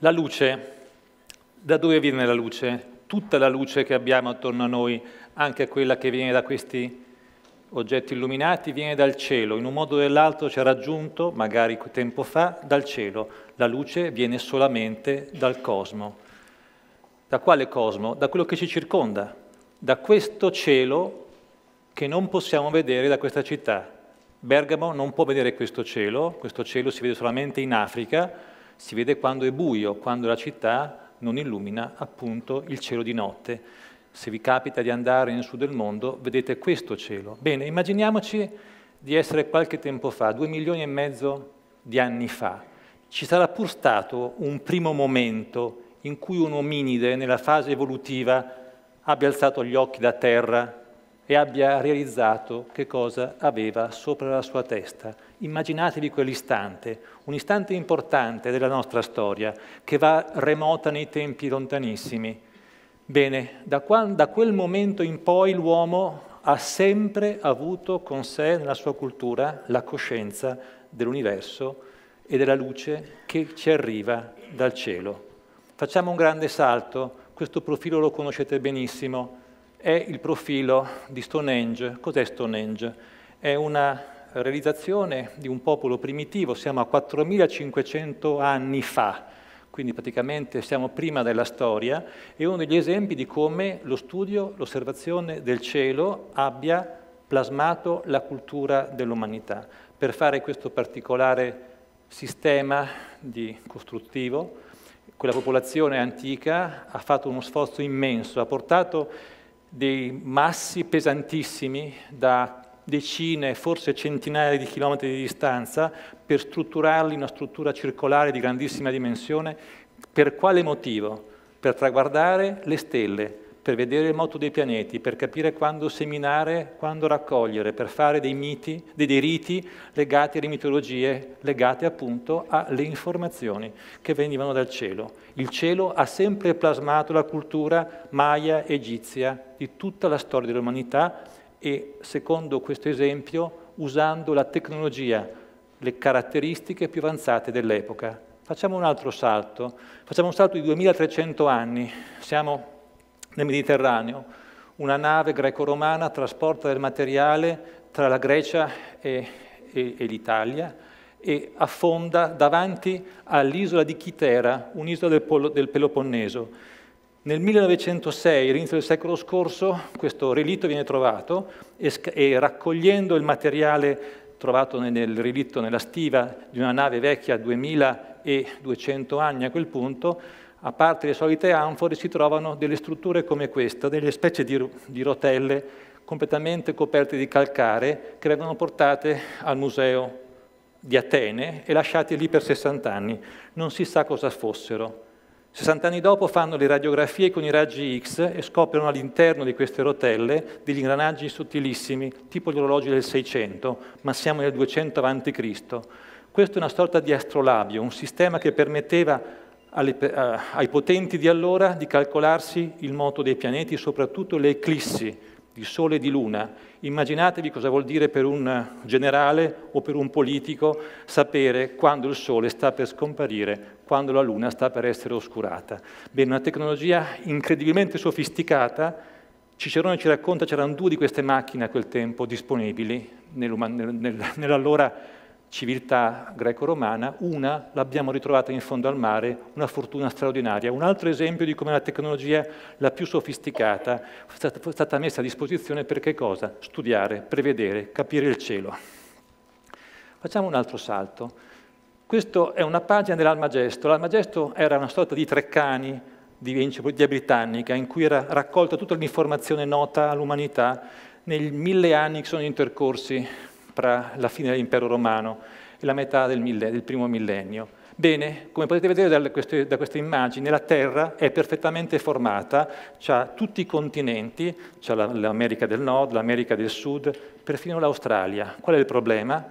La luce, da dove viene la luce? Tutta la luce che abbiamo attorno a noi, anche quella che viene da questi oggetti illuminati, viene dal cielo, in un modo o nell'altro ci ha raggiunto, magari tempo fa, dal cielo. La luce viene solamente dal cosmo. Da quale cosmo? Da quello che ci circonda, da questo cielo che non possiamo vedere da questa città. Bergamo non può vedere questo cielo, questo cielo si vede solamente in Africa, si vede quando è buio, quando la città non illumina appunto il cielo di notte. Se vi capita di andare nel sud del mondo, vedete questo cielo. Bene, immaginiamoci di essere qualche tempo fa, due milioni e mezzo di anni fa. Ci sarà pur stato un primo momento in cui un ominide, nella fase evolutiva, abbia alzato gli occhi da terra e abbia realizzato che cosa aveva sopra la sua testa. Immaginatevi quell'istante, un istante importante della nostra storia, che va remota nei tempi lontanissimi. Bene, da, quando, da quel momento in poi l'uomo ha sempre avuto con sé nella sua cultura la coscienza dell'universo e della luce che ci arriva dal cielo. Facciamo un grande salto, questo profilo lo conoscete benissimo, è il profilo di Stonehenge. Cos'è Stonehenge? È una realizzazione di un popolo primitivo, siamo a 4500 anni fa, quindi praticamente siamo prima della storia, è uno degli esempi di come lo studio, l'osservazione del cielo abbia plasmato la cultura dell'umanità. Per fare questo particolare sistema di costruttivo, quella popolazione antica ha fatto uno sforzo immenso, ha portato dei massi pesantissimi da decine, forse centinaia di chilometri di distanza per strutturarli in una struttura circolare di grandissima dimensione. Per quale motivo? Per traguardare le stelle, per vedere il moto dei pianeti, per capire quando seminare, quando raccogliere, per fare dei miti, dei, dei riti legati alle mitologie, legate appunto alle informazioni che venivano dal cielo. Il cielo ha sempre plasmato la cultura maya egizia di tutta la storia dell'umanità e secondo questo esempio usando la tecnologia, le caratteristiche più avanzate dell'epoca. Facciamo un altro salto, facciamo un salto di 2300 anni, siamo nel Mediterraneo. Una nave greco-romana trasporta del materiale tra la Grecia e, e, e l'Italia e affonda davanti all'isola di Chitera, un'isola del, Polo, del Peloponneso. Nel 1906, all'inizio del secolo scorso, questo relitto viene trovato e, e raccogliendo il materiale trovato nel, nel relitto nella stiva di una nave vecchia 2200 anni a quel punto, a parte le solite anfore, si trovano delle strutture come questa, delle specie di, di rotelle completamente coperte di calcare che vengono portate al museo di Atene e lasciate lì per 60 anni. Non si sa cosa fossero. 60 anni dopo fanno le radiografie con i raggi X e scoprono all'interno di queste rotelle degli ingranaggi sottilissimi, tipo gli orologi del 600, ma siamo nel 200 a.C. Questo è una sorta di astrolabio, un sistema che permetteva alle, eh, ai potenti di allora di calcolarsi il moto dei pianeti, soprattutto le eclissi di Sole e di Luna. Immaginatevi cosa vuol dire per un generale o per un politico sapere quando il Sole sta per scomparire, quando la Luna sta per essere oscurata. Bene, una tecnologia incredibilmente sofisticata. Cicerone ci racconta c'erano due di queste macchine a quel tempo disponibili nell'allora civiltà greco-romana, una l'abbiamo ritrovata in fondo al mare, una fortuna straordinaria. Un altro esempio di come la tecnologia la più sofisticata è stata messa a disposizione per che cosa? Studiare, prevedere, capire il cielo. Facciamo un altro salto. Questa è una pagina dell'Almagesto. L'Almagesto era una sorta di treccani di enciclopedia britannica in cui era raccolta tutta l'informazione nota all'umanità nei mille anni che sono intercorsi tra la fine dell'impero romano e la metà del, mille, del primo millennio. Bene, come potete vedere da queste, da queste, immagini, la Terra è perfettamente formata, ha tutti i continenti, c'è l'America del Nord, l'America del Sud, perfino l'Australia. Qual è il problema?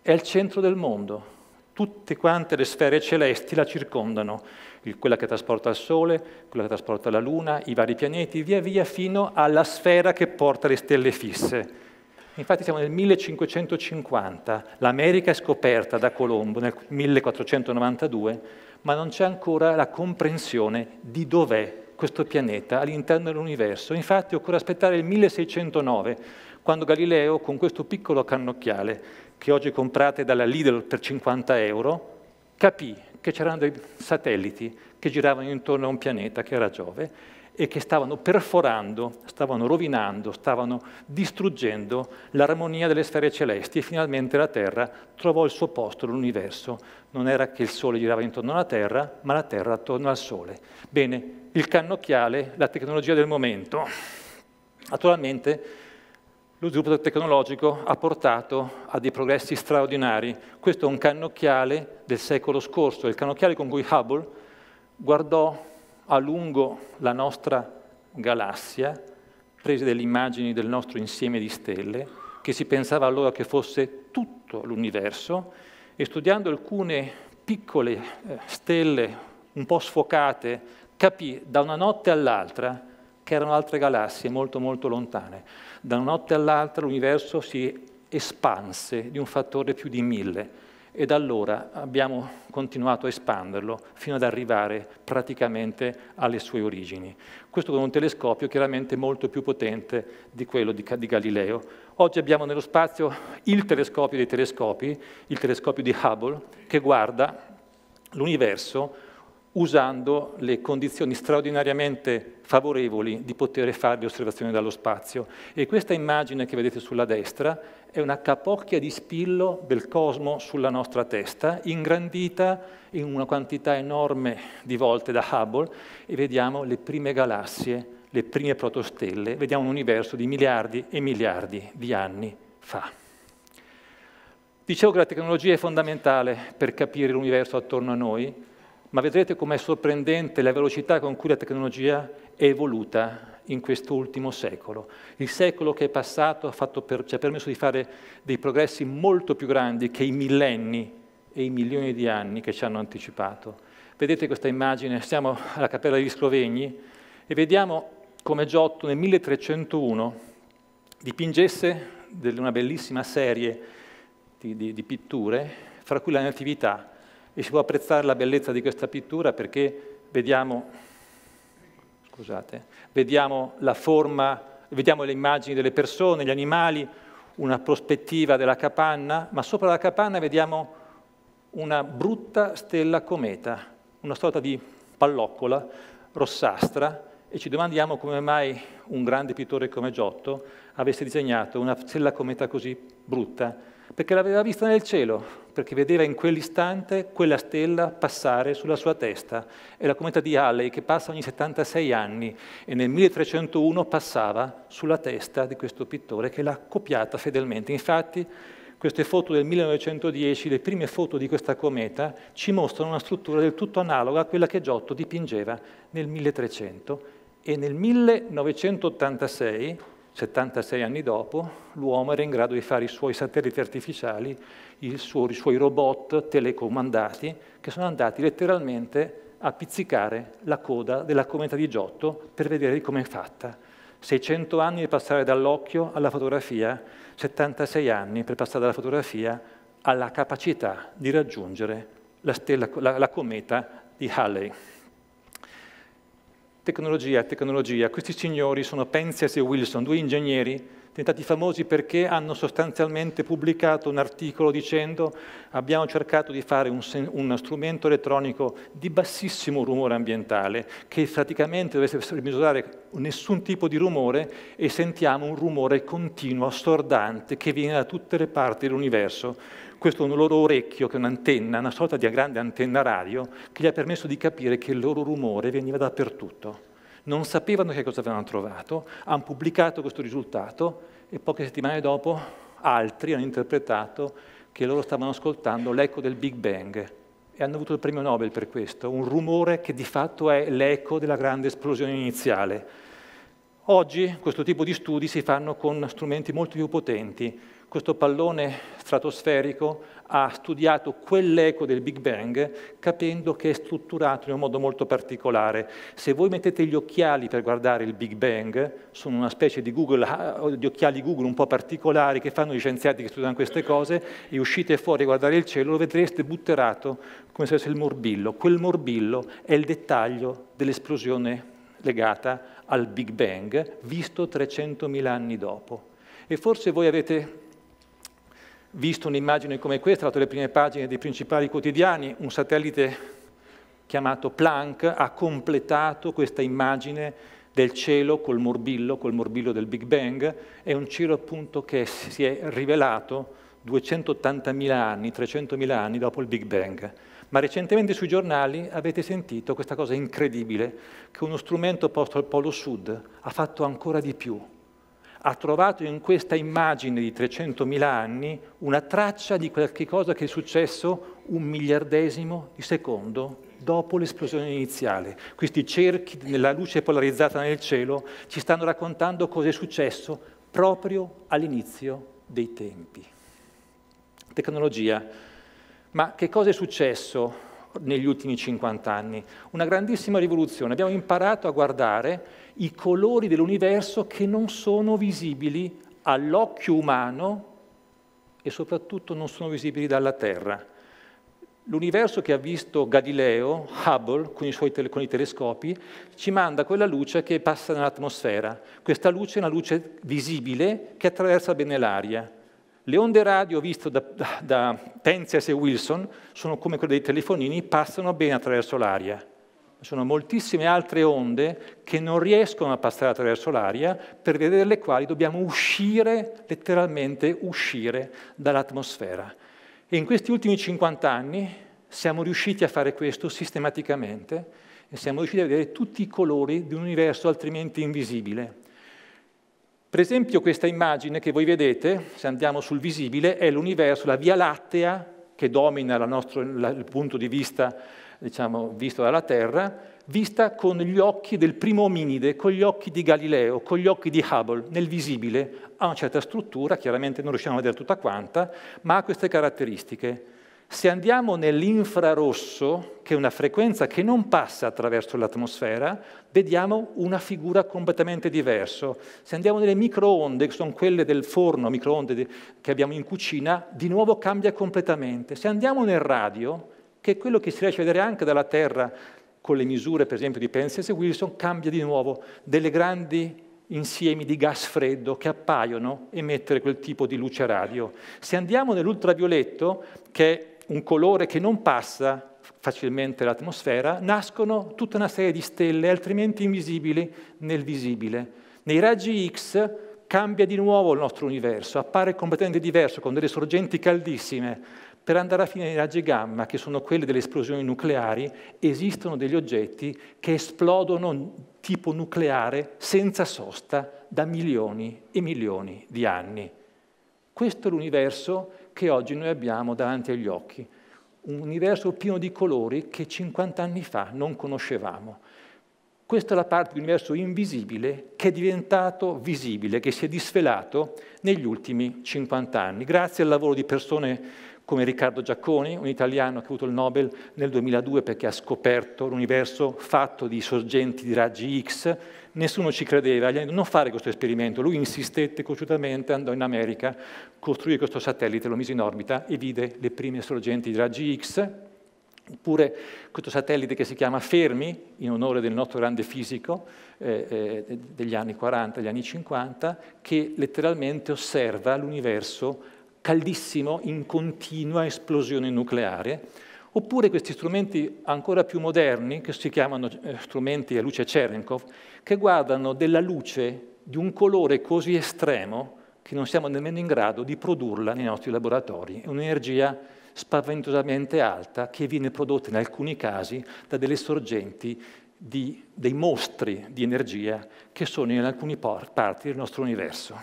È al centro del mondo. Tutte quante le sfere celesti la circondano, quella che trasporta il Sole, quella che trasporta la Luna, i vari pianeti, via via fino alla sfera che porta le stelle fisse Infatti siamo nel 1550, l'America è scoperta da Colombo nel 1492, ma non c'è ancora la comprensione di dov'è questo pianeta all'interno dell'universo. Infatti occorre aspettare il 1609, quando Galileo, con questo piccolo cannocchiale, che oggi comprate dalla Lidl per 50 euro, capì che c'erano dei satelliti che giravano intorno a un pianeta che era Giove e che stavano perforando, stavano rovinando, stavano distruggendo l'armonia delle sfere celesti e finalmente la Terra trovò il suo posto nell'universo. Non era che il Sole girava intorno alla Terra, ma la Terra attorno al Sole. Bene, il cannocchiale, la tecnologia del momento. Naturalmente lo sviluppo tecnologico ha portato a dei progressi straordinari. Questo è un cannocchiale del secolo scorso, il cannocchiale con cui Hubble guardò a lungo la nostra galassia, prese delle immagini del nostro insieme di stelle, che si pensava allora che fosse tutto l'universo, e studiando alcune piccole eh, stelle un po' sfocate, capì da una notte all'altra che erano altre galassie molto molto lontane. Da una notte all'altra l'universo si espanse di un fattore più di mille e da allora abbiamo continuato a espanderlo fino ad arrivare praticamente alle sue origini. Questo con un telescopio chiaramente molto più potente di quello di, di Galileo. Oggi abbiamo nello spazio il telescopio dei telescopi, il telescopio di Hubble, che guarda l'universo usando le condizioni straordinariamente favorevoli di poter fare le osservazioni dallo spazio. E questa immagine che vedete sulla destra è una capocchia di spillo del cosmo sulla nostra testa, ingrandita in una quantità enorme di volte da Hubble, e vediamo le prime galassie, le prime protostelle, vediamo un universo di miliardi e miliardi di anni fa. Dicevo che la tecnologia è fondamentale per capire l'universo attorno a noi, ma vedrete com'è sorprendente la velocità con cui la tecnologia è evoluta in quest'ultimo secolo. Il secolo che è passato ha per, ci ha permesso di fare dei progressi molto più grandi che i millenni e i milioni di anni che ci hanno anticipato. Vedete questa immagine, siamo alla Cappella degli Scrovegni e vediamo come Giotto nel 1301 dipingesse una bellissima serie di, di, di pitture, fra cui la Natività, e si può apprezzare la bellezza di questa pittura perché vediamo, scusate, vediamo la forma, vediamo le immagini delle persone, gli animali, una prospettiva della capanna, ma sopra la capanna vediamo una brutta stella cometa, una sorta di palloccola rossastra e ci domandiamo come mai un grande pittore come Giotto avesse disegnato una stella cometa così brutta perché l'aveva vista nel cielo, perché vedeva in quell'istante quella stella passare sulla sua testa. È la cometa di Halley che passa ogni 76 anni e nel 1301 passava sulla testa di questo pittore che l'ha copiata fedelmente. Infatti queste foto del 1910, le prime foto di questa cometa, ci mostrano una struttura del tutto analoga a quella che Giotto dipingeva nel 1300 e nel 1986 76 anni dopo, l'uomo era in grado di fare i suoi satelliti artificiali, suo, i suoi robot telecomandati, che sono andati letteralmente a pizzicare la coda della cometa di Giotto per vedere come è fatta. 600 anni per passare dall'occhio alla fotografia, 76 anni per passare dalla fotografia alla capacità di raggiungere la, stella, la, la cometa di Halley. Tecnologia, tecnologia. Questi signori sono Penzias e Wilson, due ingegneri diventati famosi perché hanno sostanzialmente pubblicato un articolo dicendo abbiamo cercato di fare un, un strumento elettronico di bassissimo rumore ambientale che praticamente dovesse misurare nessun tipo di rumore e sentiamo un rumore continuo, assordante, che viene da tutte le parti dell'universo questo loro orecchio, che è un'antenna, una sorta di grande antenna radio, che gli ha permesso di capire che il loro rumore veniva dappertutto. Non sapevano che cosa avevano trovato, hanno pubblicato questo risultato e poche settimane dopo altri hanno interpretato che loro stavano ascoltando l'eco del Big Bang e hanno avuto il premio Nobel per questo, un rumore che di fatto è l'eco della grande esplosione iniziale. Oggi questo tipo di studi si fanno con strumenti molto più potenti, questo pallone stratosferico ha studiato quell'eco del Big Bang capendo che è strutturato in un modo molto particolare. Se voi mettete gli occhiali per guardare il Big Bang, sono una specie di, Google, ah, di occhiali Google un po' particolari che fanno gli scienziati che studiano queste cose e uscite fuori a guardare il cielo, lo vedreste butterato come se fosse il morbillo. Quel morbillo è il dettaglio dell'esplosione legata al Big Bang visto 300.000 anni dopo. E forse voi avete visto un'immagine come questa, tra le prime pagine dei principali quotidiani, un satellite chiamato Planck ha completato questa immagine del cielo col morbillo, col morbillo del Big Bang, è un cielo appunto che si è rivelato 280.000 anni, 300.000 anni dopo il Big Bang. Ma recentemente sui giornali avete sentito questa cosa incredibile, che uno strumento posto al Polo Sud ha fatto ancora di più, ha trovato in questa immagine di 300.000 anni una traccia di qualche cosa che è successo un miliardesimo di secondo dopo l'esplosione iniziale. Questi cerchi nella luce polarizzata nel cielo ci stanno raccontando cosa è successo proprio all'inizio dei tempi. Tecnologia. Ma che cosa è successo negli ultimi 50 anni, una grandissima rivoluzione. Abbiamo imparato a guardare i colori dell'universo che non sono visibili all'occhio umano e soprattutto non sono visibili dalla Terra. L'universo che ha visto Galileo, Hubble, con i suoi tele, con i telescopi, ci manda quella luce che passa nell'atmosfera. Questa luce è una luce visibile che attraversa bene l'aria. Le onde radio, viste da, da, da Penzias e Wilson, sono come quelle dei telefonini, passano bene attraverso l'aria. Ci sono moltissime altre onde che non riescono a passare attraverso l'aria, per vedere le quali dobbiamo uscire, letteralmente uscire dall'atmosfera. E in questi ultimi 50 anni siamo riusciti a fare questo sistematicamente e siamo riusciti a vedere tutti i colori di un universo altrimenti invisibile. Per esempio questa immagine che voi vedete, se andiamo sul visibile, è l'universo, la Via Lattea che domina la nostro, la, il punto di vista diciamo, visto dalla Terra, vista con gli occhi del primo ominide, con gli occhi di Galileo, con gli occhi di Hubble, nel visibile, ha una certa struttura, chiaramente non riusciamo a vedere tutta quanta, ma ha queste caratteristiche. Se andiamo nell'infrarosso, che è una frequenza che non passa attraverso l'atmosfera, vediamo una figura completamente diversa. Se andiamo nelle microonde, che sono quelle del forno, microonde che abbiamo in cucina, di nuovo cambia completamente. Se andiamo nel radio, che è quello che si riesce a vedere anche dalla Terra con le misure, per esempio, di Penzias e Wilson, cambia di nuovo delle grandi insiemi di gas freddo che appaiono emettere quel tipo di luce radio. Se andiamo nell'ultravioletto, che è un colore che non passa facilmente l'atmosfera, nascono tutta una serie di stelle altrimenti invisibili nel visibile. Nei raggi X cambia di nuovo il nostro universo, appare completamente diverso, con delle sorgenti caldissime. Per andare a fine nei raggi gamma, che sono quelli delle esplosioni nucleari, esistono degli oggetti che esplodono tipo nucleare senza sosta da milioni e milioni di anni. Questo è l'universo che oggi noi abbiamo davanti agli occhi, un universo pieno di colori che 50 anni fa non conoscevamo. Questa è la parte dell'universo invisibile che è diventato visibile, che si è disvelato negli ultimi 50 anni, grazie al lavoro di persone come Riccardo Giacconi, un italiano che ha avuto il Nobel nel 2002 perché ha scoperto l'universo fatto di sorgenti di raggi X, Nessuno ci credeva, gli hanno detto non fare questo esperimento. Lui insistette cocciutamente, andò in America, costruì questo satellite, lo mise in orbita e vide le prime sorgenti di raggi X, Oppure questo satellite che si chiama Fermi, in onore del nostro grande fisico eh, eh, degli anni 40, degli anni 50, che letteralmente osserva l'universo caldissimo in continua esplosione nucleare Oppure questi strumenti ancora più moderni, che si chiamano eh, strumenti a luce Cherenkov, che guardano della luce di un colore così estremo che non siamo nemmeno in grado di produrla nei nostri laboratori. È un'energia spaventosamente alta che viene prodotta in alcuni casi da delle sorgenti di, dei mostri di energia che sono in alcune parti del nostro universo.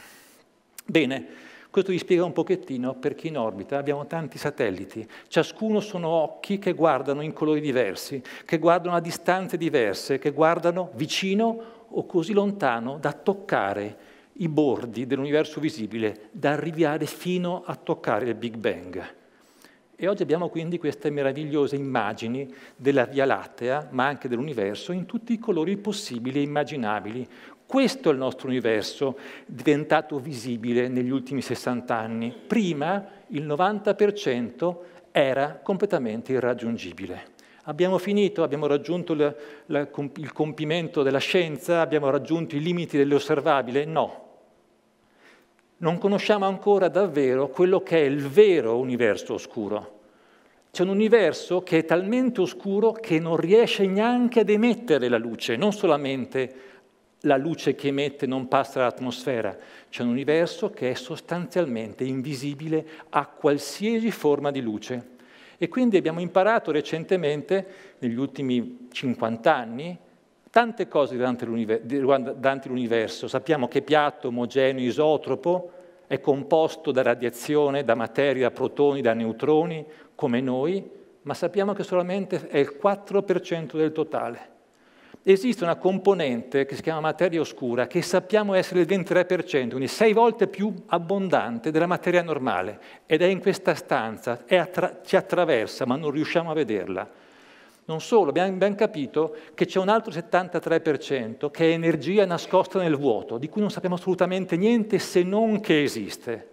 Bene, questo vi spiega un pochettino perché in orbita abbiamo tanti satelliti, ciascuno sono occhi che guardano in colori diversi, che guardano a distanze diverse, che guardano vicino o così lontano da toccare i bordi dell'universo visibile, da arrivare fino a toccare il Big Bang. E oggi abbiamo quindi queste meravigliose immagini della Via Lattea, ma anche dell'universo, in tutti i colori possibili e immaginabili, questo è il nostro universo diventato visibile negli ultimi 60 anni. Prima il 90% era completamente irraggiungibile. Abbiamo finito, abbiamo raggiunto il compimento della scienza, abbiamo raggiunto i limiti dell'osservabile? No. Non conosciamo ancora davvero quello che è il vero universo oscuro. C'è un universo che è talmente oscuro che non riesce neanche ad emettere la luce, non solamente la luce che emette non passa dall'atmosfera. C'è un universo che è sostanzialmente invisibile a qualsiasi forma di luce. E quindi abbiamo imparato recentemente, negli ultimi 50 anni, tante cose durante l'universo. Sappiamo che è piatto, omogeneo, isotropo, è composto da radiazione, da materia, da protoni, da neutroni, come noi, ma sappiamo che solamente è il 4% del totale esiste una componente che si chiama materia oscura che sappiamo essere il 23%, quindi sei volte più abbondante della materia normale ed è in questa stanza, attra ci attraversa ma non riusciamo a vederla. Non solo, abbiamo ben capito che c'è un altro 73% che è energia nascosta nel vuoto, di cui non sappiamo assolutamente niente se non che esiste.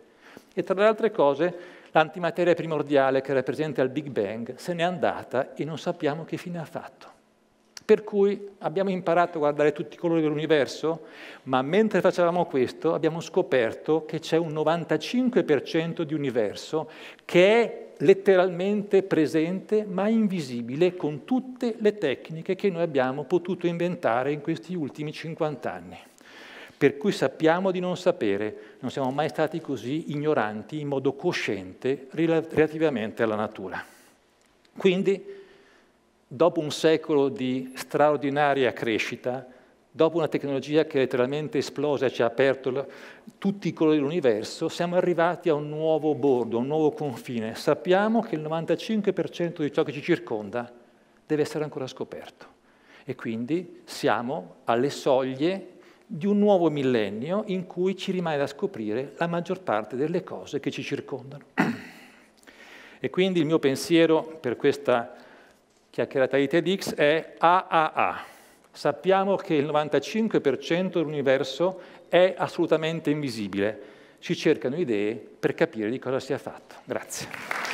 E tra le altre cose l'antimateria primordiale che era presente al Big Bang se n'è andata e non sappiamo che fine ha fatto. Per cui abbiamo imparato a guardare tutti i colori dell'universo, ma mentre facevamo questo abbiamo scoperto che c'è un 95% di universo che è letteralmente presente ma invisibile con tutte le tecniche che noi abbiamo potuto inventare in questi ultimi 50 anni. Per cui sappiamo di non sapere, non siamo mai stati così ignoranti in modo cosciente relativamente alla natura. Quindi dopo un secolo di straordinaria crescita, dopo una tecnologia che è letteralmente esplosa e ci ha aperto tutti i colori dell'universo, siamo arrivati a un nuovo bordo, a un nuovo confine. Sappiamo che il 95% di ciò che ci circonda deve essere ancora scoperto. E quindi siamo alle soglie di un nuovo millennio in cui ci rimane da scoprire la maggior parte delle cose che ci circondano. E quindi il mio pensiero per questa chiacchierata di TEDx è AAA. Sappiamo che il 95% dell'universo è assolutamente invisibile. Ci cercano idee per capire di cosa sia fatto. Grazie.